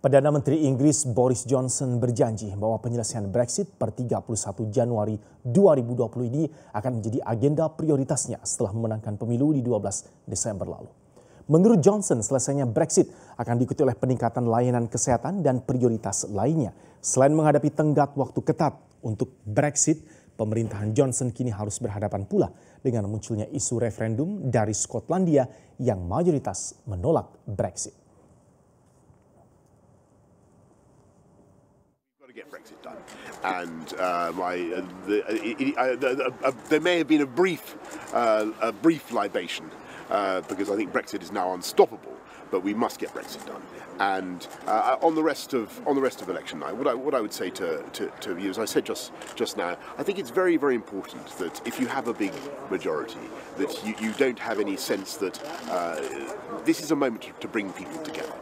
Perdana Menteri Inggris Boris Johnson berjanji bahwa penyelesaian Brexit per 31 Januari 2020 ini akan menjadi agenda prioritasnya setelah memenangkan pemilu di 12 Desember lalu. Menurut Johnson, selesainya Brexit akan diikuti oleh peningkatan layanan kesehatan dan prioritas lainnya. Selain menghadapi tenggat waktu ketat untuk Brexit, pemerintahan Johnson kini harus berhadapan pula dengan munculnya isu referendum dari Skotlandia yang mayoritas menolak Brexit. Brexit done. And uh, my, uh, the, uh, the, uh, uh, uh, there may have been a brief, a brief libation because I think Brexit is now unstoppable. But we must get Brexit done. And on the rest of on the rest of election night, what I what I would say to, to, to you, as I said just just now, I think it's very very important that if you have a big majority, that you, you don't have any sense that this is a moment to bring people together.